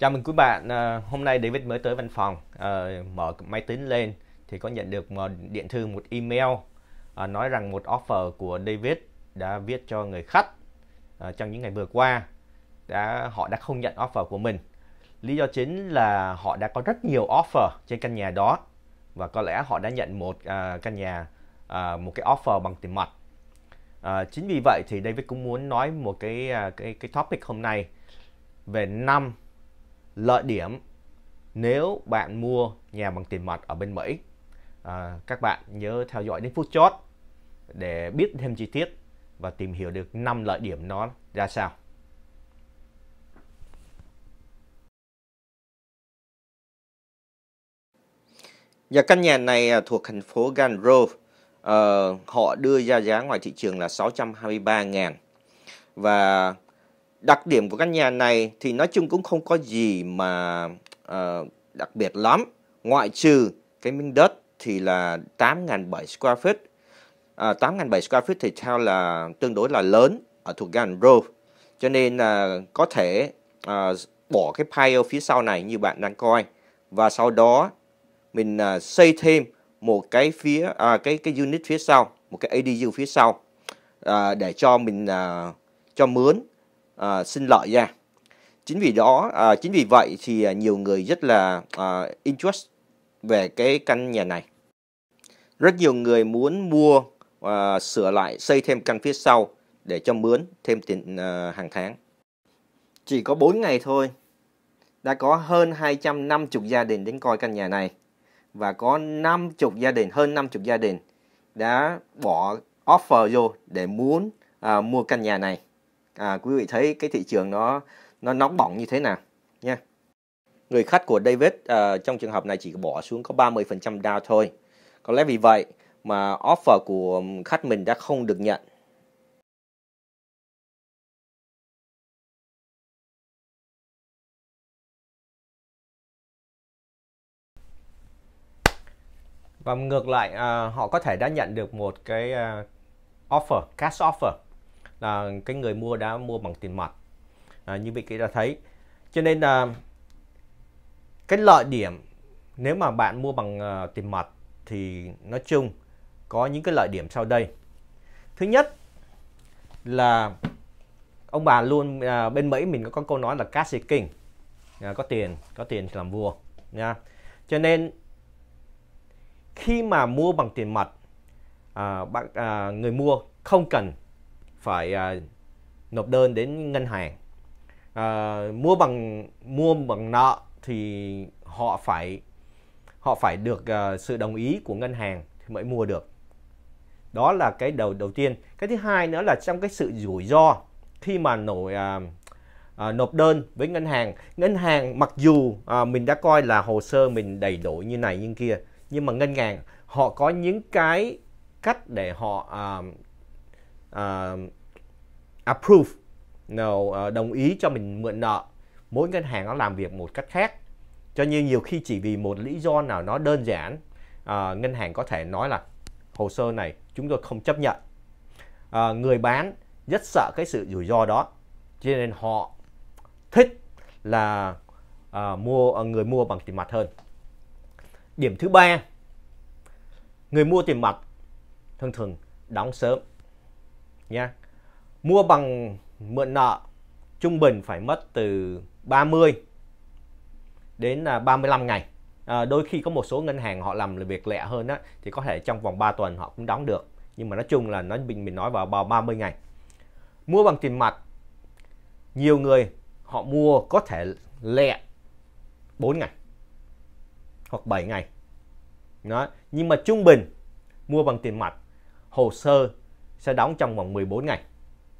Chào mừng quý bạn, à, hôm nay David mới tới văn phòng, à, mở máy tính lên thì có nhận được một điện thư một email à, nói rằng một offer của David đã viết cho người khách à, trong những ngày vừa qua đã họ đã không nhận offer của mình. Lý do chính là họ đã có rất nhiều offer trên căn nhà đó và có lẽ họ đã nhận một à, căn nhà à, một cái offer bằng tiền mặt. À, chính vì vậy thì David cũng muốn nói một cái à, cái cái topic hôm nay về năm lợi điểm nếu bạn mua nhà bằng tiền mặt ở bên Mỹ à, các bạn nhớ theo dõi đến phút chót để biết thêm chi tiết và tìm hiểu được 5 lợi điểm nó ra sao Và căn nhà này à, thuộc thành phố Grand Grove. Ờ, họ đưa ra giá ngoài thị trường là 623 ngàn Và đặc điểm của căn nhà này thì nói chung cũng không có gì mà uh, đặc biệt lắm ngoại trừ cái miếng đất thì là 8.700 square feet à, ờ, 8.700 square feet thì theo là tương đối là lớn ở thuộc Garden Grove cho nên là có thể à, bỏ cái pile phía sau này như bạn đang coi và sau đó mình à, xây thêm một cái phía à, cái cái unit phía sau một cái ADU phía sau à, để cho mình à, cho mướn à, sinh lợi ra chính vì đó à, chính vì vậy thì à, nhiều người rất là à, interest về cái căn nhà này rất nhiều người muốn mua à, sửa lại xây thêm căn phía sau để cho mướn thêm tiền à, hàng tháng chỉ có 4 ngày thôi đã có hơn 250 gia đình đến coi căn nhà này và có 50 gia đình hơn 50 gia đình đã bỏ offer vô để muốn à, mua căn nhà này à, quý vị thấy cái thị trường nó nó nóng bỏng như thế nào nha người khách của David uh, trong trường hợp này chỉ bỏ xuống có 30% down thôi có lẽ vì vậy mà offer của khách mình đã không được nhận và ngược lại uh, họ có thể đã nhận được một cái uh, offer cash offer là cái người mua đã mua bằng tiền mặt à, như vị kia đã thấy cho nên là cái lợi điểm nếu mà bạn mua bằng uh, tiền mặt thì nói chung có những cái lợi điểm sau đây thứ nhất là ông bà luôn à, bên Mỹ mình có câu nói là cash is king à, có tiền có tiền làm vua nha cho nên khi mà mua bằng tiền mặt à, bạn à, người mua không cần phải à, nộp đơn đến ngân hàng à, mua bằng mua bằng nợ thì họ phải họ phải được à, sự đồng ý của ngân hàng thì mới mua được đó là cái đầu đầu tiên cái thứ hai nữa là trong cái sự rủi ro khi mà nổi à, à, nộp đơn với ngân hàng ngân hàng mặc dù à, mình đã coi là hồ sơ mình đầy đủ như này như kia nhưng mà ngân hàng họ có những cái cách để họ à, uh, approve no, uh, đồng ý cho mình mượn nợ mỗi ngân hàng nó làm việc một cách khác cho nên nhiều khi chỉ vì một lý do nào nó đơn giản uh, ngân hàng có thể nói là hồ sơ này chúng tôi không chấp nhận uh, người bán rất sợ cái sự rủi ro đó cho nên họ thích là uh, mua uh, người mua bằng tiền mặt hơn điểm thứ ba người mua tiền mặt thường thường đóng sớm nha mua bằng mượn nợ trung bình phải mất từ 30 đến 35 à, ngày à, đôi khi có một số ngân hàng họ làm việc lẹ hơn á thì có thể trong vòng 3 tuần họ cũng đóng được nhưng mà nói chung là nó mình mình nói vào vào 30 ngày mua bằng tiền mặt nhiều người họ mua có thể lẹ 4 ngày hoặc 7 ngày đó nhưng mà trung bình mua bằng tiền mặt hồ sơ sẽ đóng trong vòng 14 ngày.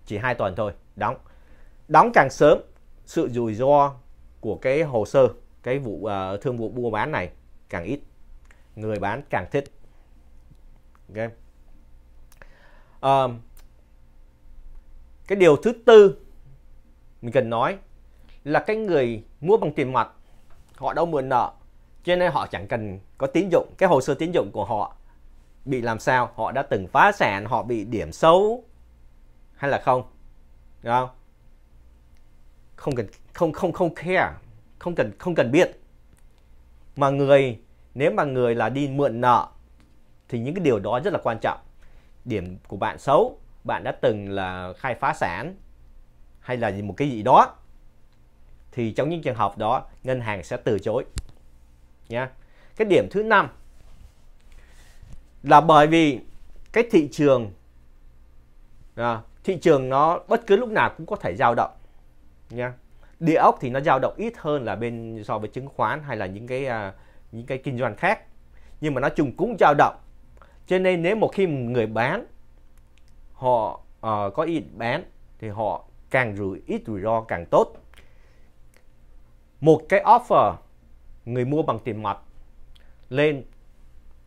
Chỉ 2 tuần thôi, đóng. Đóng càng sớm, sự rủi ro của cái hồ sơ, cái vụ uh, thương vụ mua bán này càng ít. Người bán càng thích. Ok. Um, cái điều thứ tư mình cần nói là cái người mua bằng tiền mặt họ đâu mượn nợ cho nên họ chẳng cần có tín dụng cái hồ sơ tín dụng của họ bị làm sao họ đã từng phá sản họ bị điểm xấu hay là không Đúng không không cần không không không care không cần không cần biết mà người nếu mà người là đi mượn nợ thì những cái điều đó rất là quan trọng điểm của bạn xấu bạn đã từng là khai phá sản hay là gì một cái gì đó thì trong những trường hợp đó ngân hàng sẽ từ chối nha cái điểm thứ năm là bởi vì cái thị trường à, thị trường nó bất cứ lúc nào cũng có thể dao động nha địa ốc thì nó dao động ít hơn là bên so với chứng khoán hay là những cái à, những cái kinh doanh khác nhưng mà nói chung cũng dao động cho nên nếu một khi người bán họ uh, có ý bán thì họ càng rủi ít rủi ro càng tốt một cái offer người mua bằng tiền mặt lên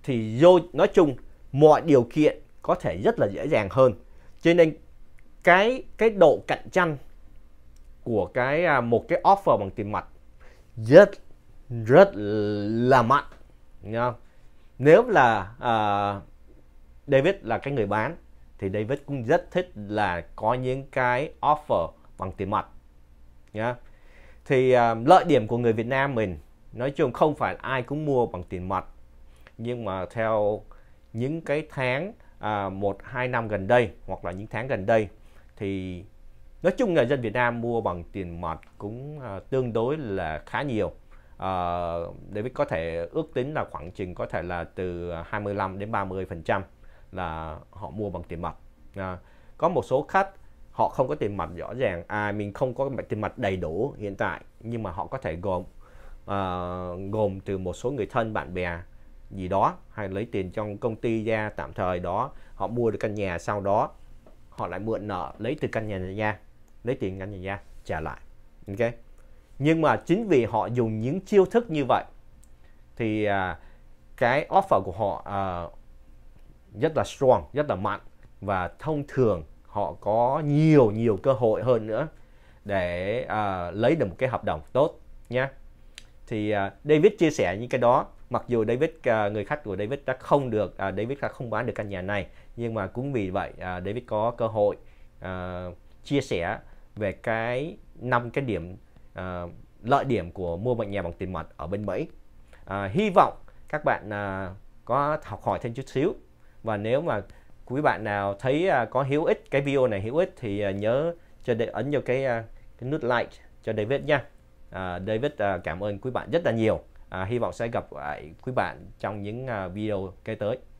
thì vô nói chung mọi điều kiện có thể rất là dễ dàng hơn cho nên cái cái độ cạnh tranh của cái à, một cái offer bằng tiền mặt rất rất là mạnh nha nếu là uh, David là cái người bán thì David cũng rất thích là có những cái offer bằng tiền mặt nha thì uh, lợi điểm của người Việt Nam mình nói chung không phải ai cũng mua bằng tiền mặt nhưng mà theo những cái tháng à, 1 2 năm gần đây hoặc là những tháng gần đây thì nói chung người dân Việt Nam mua bằng tiền mặt cũng à, tương đối là khá nhiều. À, để có thể ước tính là khoảng chừng có thể là từ 25 đến 30% là họ mua bằng tiền mặt. À, có một số khách họ không có tiền mặt rõ ràng à mình không có tiền mặt đầy đủ hiện tại nhưng mà họ có thể gồm uh, gồm từ một số người thân bạn bè gì đó hay lấy tiền trong công ty ra tạm thời đó họ mua được căn nhà sau đó họ lại mượn nợ lấy từ căn nhà này ra lấy tiền căn nhà ra trả lại ok nhưng mà chính vì họ dùng những chiêu thức như vậy thì à, cái offer của họ à, rất là strong rất là mạnh và thông thường họ có nhiều nhiều cơ hội hơn nữa để à, lấy được một cái hợp đồng tốt nhé thì à, David chia sẻ những cái đó mặc dù David à, người khách của David đã không được à, David đã không bán được căn nhà này nhưng mà cũng vì vậy à, David có cơ hội chia sẻ về cái năm cái điểm lợi điểm của mua bệnh nhà bằng tiền mặt ở bên Mỹ hy vọng các bạn có học hỏi thêm chút xíu và nếu mà quý bạn nào thấy có hữu ích cái video này hữu ích thì nhớ cho để ấn vào cái cái nút like cho David nha. À, David à, cảm ơn quý bạn rất là nhiều. À, hy vọng sẽ gặp lại quý bạn trong những à, video kế tới